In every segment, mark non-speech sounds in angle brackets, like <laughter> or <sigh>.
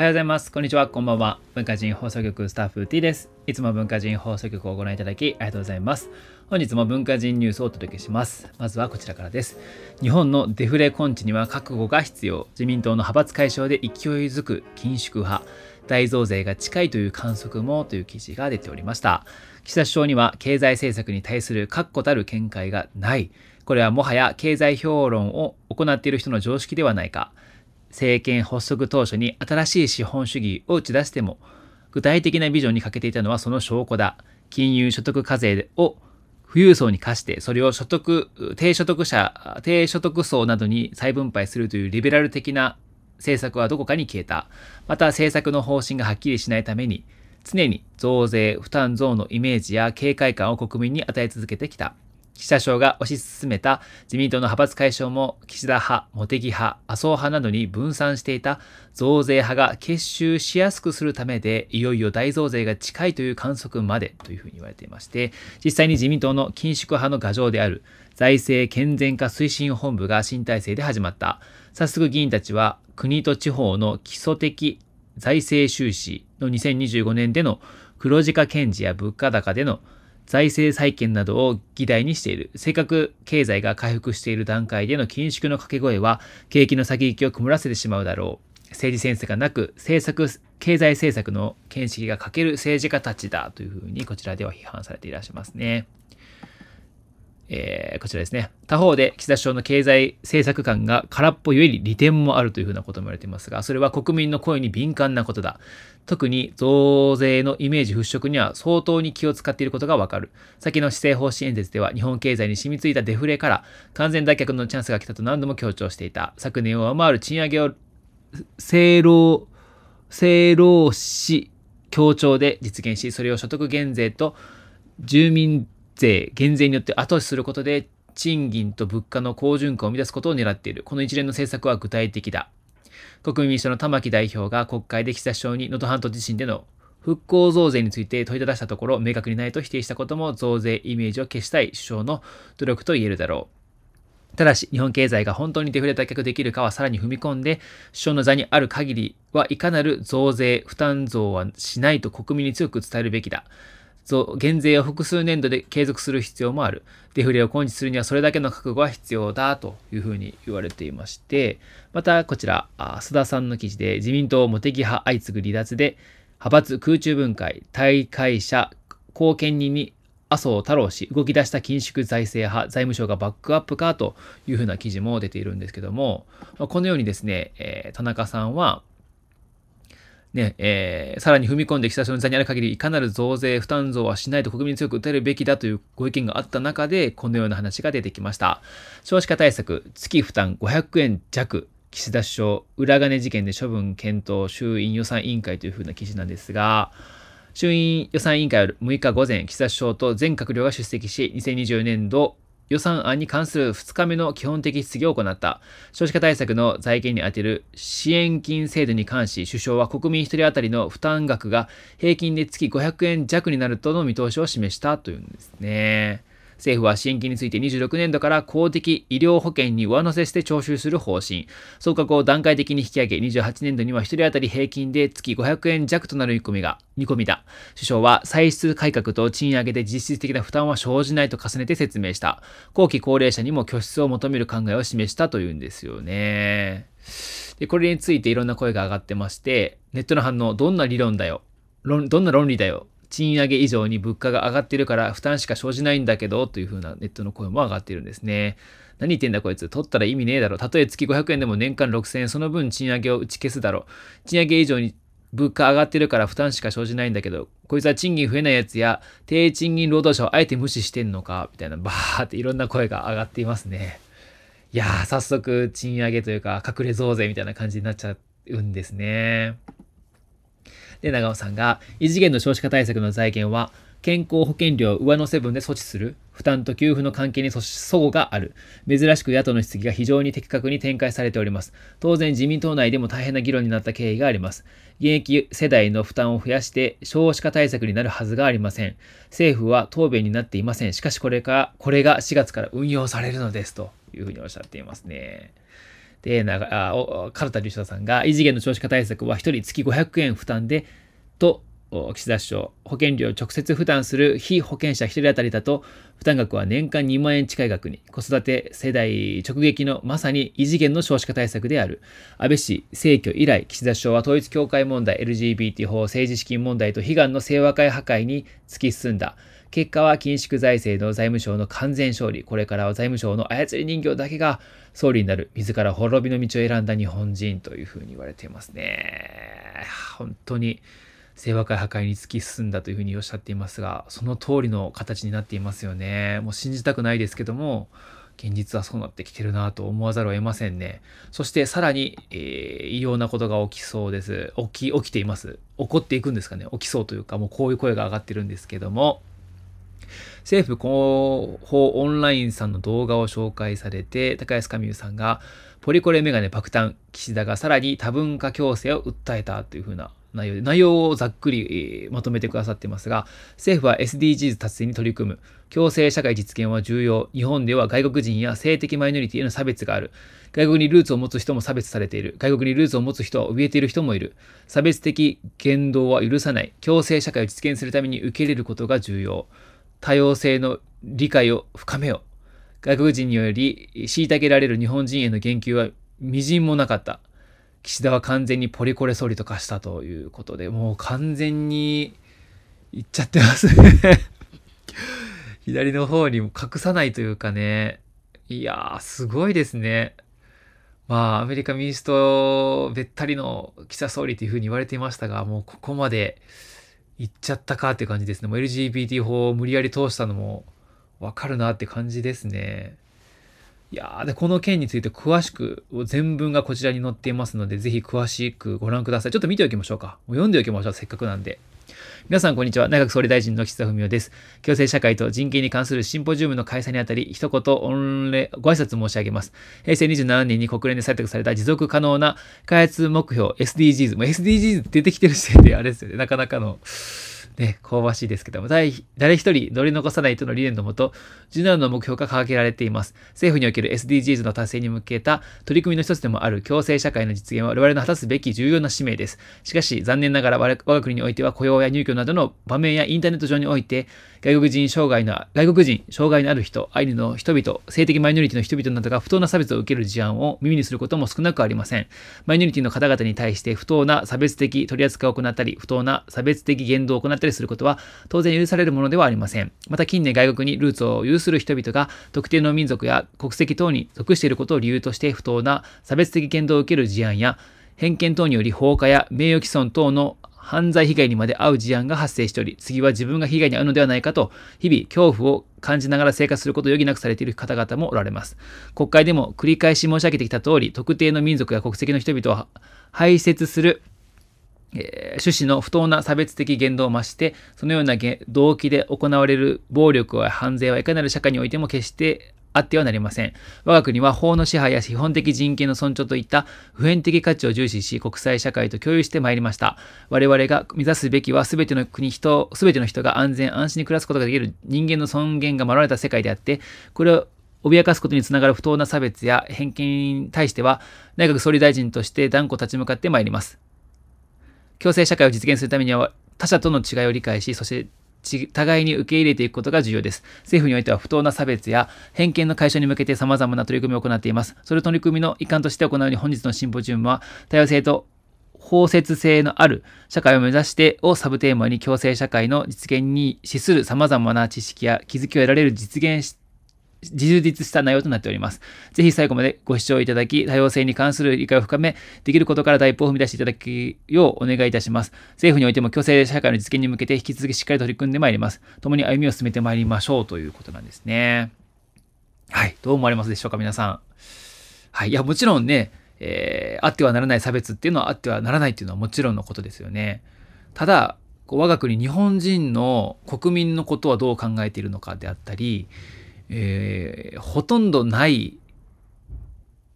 おはようございます。こんにちは。こんばんは。文化人放送局スタッフ T です。いつも文化人放送局をご覧いただきありがとうございます。本日も文化人ニュースをお届けします。まずはこちらからです。日本のデフレ根治には覚悟が必要。自民党の派閥解消で勢いづく緊縮派。大増税が近いという観測もという記事が出ておりました。岸田首相には経済政策に対する確固たる見解がない。これはもはや経済評論を行っている人の常識ではないか。政権発足当初に新しい資本主義を打ち出しても、具体的なビジョンに欠けていたのはその証拠だ。金融所得課税を富裕層に課して、それを所得、低所得者、低所得層などに再分配するというリベラル的な政策はどこかに消えた。また政策の方針がはっきりしないために、常に増税、負担増のイメージや警戒感を国民に与え続けてきた。岸田省が推し進めた自民党の派閥解消も岸田派、茂木派、麻生派などに分散していた増税派が結集しやすくするためで、いよいよ大増税が近いという観測までというふうに言われていまして、実際に自民党の緊縮派の牙城である財政健全化推進本部が新体制で始まった。早速議員たちは国と地方の基礎的財政収支の2025年での黒字化検事や物価高での財政再建などを議題にしている。せっかく経済が回復している段階での緊縮の掛け声は、景気の先行きを曇らせてしまうだろう。政治センスがなく、政策、経済政策の見識が欠ける政治家たちだというふうにこちらでは批判されていらっしゃいますね。えー、こちらですね。他方で岸田首相の経済政策官が空っぽゆえに利点もあるというふうなことも言われていますが、それは国民の声に敏感なことだ。特に増税のイメージ払拭には相当に気を使っていることがわかる。先の施政方針演説では日本経済に染みついたデフレから完全脱却のチャンスが来たと何度も強調していた。昨年を上回る賃上げを正労、正労使協調で実現し、それを所得減税と住民税減税によって後押しすることで賃金と物価の好循環を生み出すことを狙っている。この一連の政策は具体的だ。国民民主党の玉木代表が国会で岸田首相に能登半島地震での復興増税について問いただしたところ、明確にないと否定したことも増税イメージを消したい首相の努力と言えるだろう。ただし、日本経済が本当にデフレ脱却できるかはさらに踏み込んで、首相の座にある限りはいかなる増税、負担増はしないと国民に強く伝えるべきだ。増減税を複数年度で継続する必要もある。デフレを根治するにはそれだけの覚悟は必要だというふうに言われていまして、またこちら、須田さんの記事で自民党茂木派相次ぐ離脱で、派閥空中分解、大会者、後見人に麻生太郎氏、動き出した緊縮財政派、財務省がバックアップかというふうな記事も出ているんですけども、このようにですね、え田中さんは、ねえー、さらに踏み込んで岸田総理にある限り、いかなる増税、負担増はしないと国民に強く訴えるべきだというご意見があった中で、このような話が出てきました。少子化対策、月負担500円弱、岸田首相、裏金事件で処分検討、衆院予算委員会というふうな記事なんですが、衆院予算委員会は6日午前、岸田首相と全閣僚が出席し、2024年度予算案に関する2日目の基本的質疑を行った。少子化対策の財源に充てる支援金制度に関し、首相は国民1人当たりの負担額が平均で月500円弱になるとの見通しを示したというんですね。政府は支援金について26年度から公的医療保険に上乗せして徴収する方針。総額を段階的に引き上げ、28年度には1人当たり平均で月500円弱となる見込みが、見込みだ。首相は歳出改革と賃上げで実質的な負担は生じないと重ねて説明した。後期高齢者にも拠出を求める考えを示したというんですよね。で、これについていろんな声が上がってまして、ネットの反応、どんな理論だよ。どんな論理だよ賃上げ以上に物価が上がってるから負担しか生じないんだけど、というふうなネットの声も上がってるんですね。何言ってんだこいつ、取ったら意味ねえだろ。たとえ月500円でも年間6000円、その分賃上げを打ち消すだろ。賃上げ以上に物価上がってるから負担しか生じないんだけど、こいつは賃金増えないやつや、低賃金労働者をあえて無視してんのか、みたいな、バーっていろんな声が上がっていますね。いやー、早速賃上げというか、隠れ増税みたいな感じになっちゃうんですね。で、長尾さんが、異次元の少子化対策の財源は、健康保険料上乗せ分で措置する負担と給付の関係に齟齬がある珍しく野党の質疑が非常に的確に展開されております当然自民党内でも大変な議論になった経緯があります現役世代の負担を増やして少子化対策になるはずがありません政府は答弁になっていませんしかしこれがこれが4月から運用されるのですというふうにおっしゃっていますねで、なあお唐田隆久さんが、異次元の少子化対策は1人月500円負担で、と、岸田首相、保険料を直接負担する非保険者1人当たりだと、負担額は年間2万円近い額に、子育て世代直撃のまさに異次元の少子化対策である。安倍氏、逝去以来、岸田首相は統一教会問題、LGBT 法、政治資金問題と悲願の清和会破壊に突き進んだ。結果は緊縮財政の財務省の完全勝利、これからは財務省の操り人形だけが総理になる、自ら滅びの道を選んだ日本人というふうに言われていますね。本当に清和会破壊に突き進んだというふうにおっしゃっていますが、その通りの形になっていますよね。もう信じたくないですけども、現実はそうなってきてるなと思わざるを得ませんね。そしてさらに、えー、異様なことが起きそうです。起き、起きています。起こっていくんですかね。起きそうというか、もうこういう声が上がってるんですけども、政府広報オンラインさんの動画を紹介されて、高安神優さんが、ポリコレメガネ爆誕、岸田がさらに多文化共生を訴えたというふうな内容で、内容をざっくりまとめてくださってますが、政府は SDGs 達成に取り組む。共生社会実現は重要。日本では外国人や性的マイノリティへの差別がある。外国にルーツを持つ人も差別されている。外国にルーツを持つ人は怯えている人もいる。差別的言動は許さない。共生社会を実現するために受け入れることが重要。多様性の理解を深めよう。外国人により虐げられる日本人への言及は微塵もなかった。岸田は完全にポリコレ総理と化したということで、もう完全にいっちゃってますね <laughs> 左の方にも隠さないというかね。いやー、すごいですね。まあ、アメリカ民主党べったりの岸田総理というふうに言われていましたが、もうここまで行っちゃったかって感じですね。もう LGBT 法を無理やり通したのもわかるなって感じですね。いやー、で、この件について詳しく、全文がこちらに載っていますので、ぜひ詳しくご覧ください。ちょっと見ておきましょうか。もう読んでおきましょう。せっかくなんで。皆さんこんにちは。内閣総理大臣の岸田文雄です。共生社会と人権に関するシンポジウムの開催にあたり、一言御礼、ご挨拶申し上げます。平成27年に国連で採択された持続可能な開発目標 SDGs。も SDGs 出てきてる時点であれですよね。なかなかのね、香ばしいですけども、誰一人乗り残さないとの理念のもと、17の目標が掲げられています。政府における SDGs の達成に向けた取り組みの一つでもある共生社会の実現は我々の果たすべき重要な使命です。しかし、残念ながら我が国においては雇用や入居などの場面やインターネット上において、外国人障害の、外国人、障害のある人、アイヌの人々、性的マイノリティの人々などが不当な差別を受ける事案を耳にすることも少なくありません。マイノリティの方々に対して不当な差別的取り扱いを行ったり、不当な差別的言動を行ったりりすることは当然許されるものではありません。また近年外国にルーツを有する人々が特定の民族や国籍等に属していることを理由として不当な差別的言動を受ける事案や偏見等により放火や名誉毀損等の犯罪被害にまで遭う事案が発生しており、次は自分が被害に遭うのではないかと、日々恐怖を感じながら生活することを余儀なくされている方々もおられます。国会でも繰り返し申し上げてきた通り、特定の民族や国籍の人々を排泄するえー、趣旨の不当な差別的言動を増して、そのような動機で行われる暴力や犯罪はいかなる社会においても決してあってはなりません。我が国は法の支配や基本的人権の尊重といった普遍的価値を重視し、国際社会と共有してまいりました。我々が目指すべきは全ての国人、全ての人が安全安心に暮らすことができる人間の尊厳が守られた世界であって、これを脅かすことにつながる不当な差別や偏見に対しては、内閣総理大臣として断固立ち向かってまいります。共生社会を実現するためには他者との違いを理解し、そして互いに受け入れていくことが重要です。政府においては不当な差別や偏見の解消に向けて様々な取り組みを行っています。それ取り組みの一環として行うように本日のシンポジウムは多様性と包摂性のある社会を目指してをサブテーマに共生社会の実現に資する様々な知識や気づきを得られる実現し充実した内容となっております。ぜひ最後までご視聴いただき、多様性に関する理解を深め、できることから第一歩を踏み出していただくようお願いいたします。政府においても共生社会の実現に向けて引き続きしっかり取り組んでまいります。共に歩みを進めてまいりましょうということなんですね。はい。どう思われますでしょうか、皆さん。はい。いや、もちろんね、えー、あってはならない差別っていうのはあってはならないっていうのはもちろんのことですよね。ただ、我が国日本人の国民のことはどう考えているのかであったり、えー、ほとんどない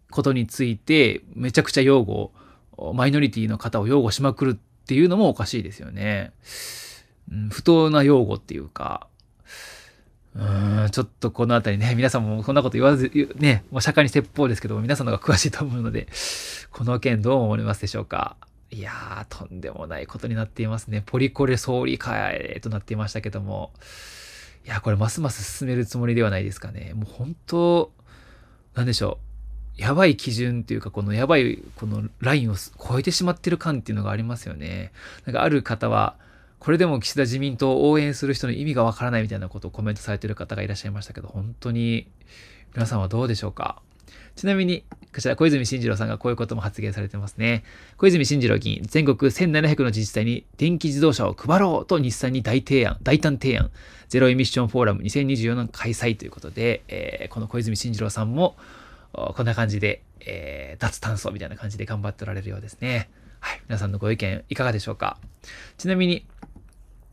ことについてめちゃくちゃ擁護マイノリティの方を擁護しまくるっていうのもおかしいですよね。うん、不当な擁護っていうか、うーん、ちょっとこのあたりね、皆さんもこんなこと言わず、ね、もう社会に説法ですけども、皆さんの方が詳しいと思うので、この件どう思いますでしょうか。いやー、とんでもないことになっていますね。ポリコレ総理会となっていましたけども。いや、これますます進めるつもりではないですかね。もう本当、なんでしょう。やばい基準というか、このやばい、このラインを超えてしまってる感っていうのがありますよね。なんかある方は、これでも岸田自民党を応援する人の意味がわからないみたいなことをコメントされてる方がいらっしゃいましたけど、本当に皆さんはどうでしょうかちなみに、こちら小泉進次郎さんがこういうことも発言されてますね。小泉進次郎議員、全国1700の自治体に電気自動車を配ろうと日産に大提案、大胆提案、ゼロエミッションフォーラム2024の開催ということで、えー、この小泉進次郎さんも、こんな感じで、えー、脱炭素みたいな感じで頑張っておられるようですね。はい。皆さんのご意見いかがでしょうか。ちなみに、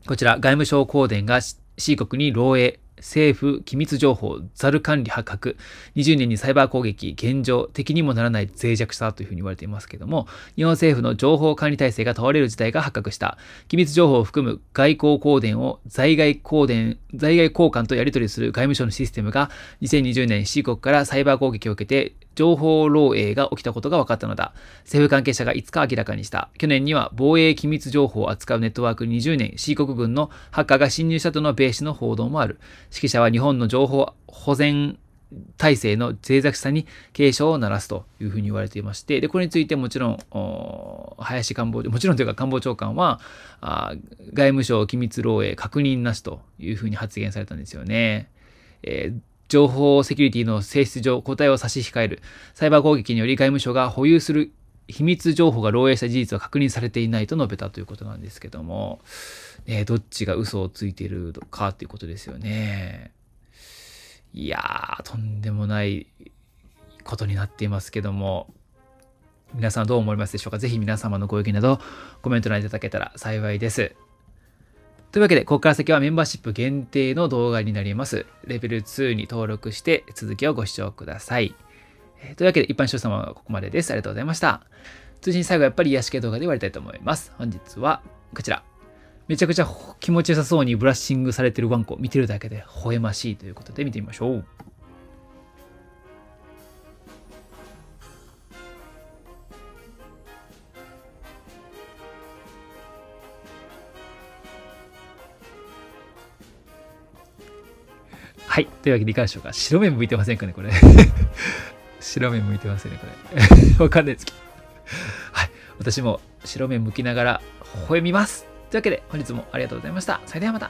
こちら、外務省香電が C 国に漏洩、政府、機密情報、ザル管理破格、20年にサイバー攻撃、現状、敵にもならない脆弱さというふうに言われていますけども、日本政府の情報管理体制が問われる事態が発覚した。機密情報を含む外交公電を在外公電、在外交換とやり取りする外務省のシステムが、2020年 C 国からサイバー攻撃を受けて、情報漏洩が起きたことが分かったのだ。政府関係者が5日明らかにした。去年には防衛機密情報を扱うネットワーク20年、C 国軍のハッカーが侵入したとの米紙の報道もある。指揮者は日本の情報保全体制の脆弱さに警鐘を鳴らすというふうに言われていまして、で、これについてもちろん、林官房、もちろんというか官房長官は、あ外務省機密漏洩確認なしというふうに発言されたんですよね。えー情報セキュリティの性質上答えを差し控える、サイバー攻撃により外務省が保有する秘密情報が漏洩した事実は確認されていないと述べたということなんですけども、ね、どっちが嘘をついているかということですよね。いやー、とんでもないことになっていますけども、皆さんどう思いますでしょうかぜひ皆様のご意見などコメント欄いただけたら幸いです。というわけで、ここから先はメンバーシップ限定の動画になります。レベル2に登録して続きをご視聴ください。というわけで、一般視聴者様はここまでです。ありがとうございました。通信最後やっぱり癒し系動画で終わりたいと思います。本日はこちら。めちゃくちゃ気持ちよさそうにブラッシングされてるワンコ見てるだけで微笑ましいということで見てみましょう。はい。というわけでいかがでしょうか白目向いてませんかねこれ。<laughs> 白目向いてますよね、これ。<laughs> わかんないですけど。はい。私も白目向きながら微笑みます。というわけで本日もありがとうございました。それではまた。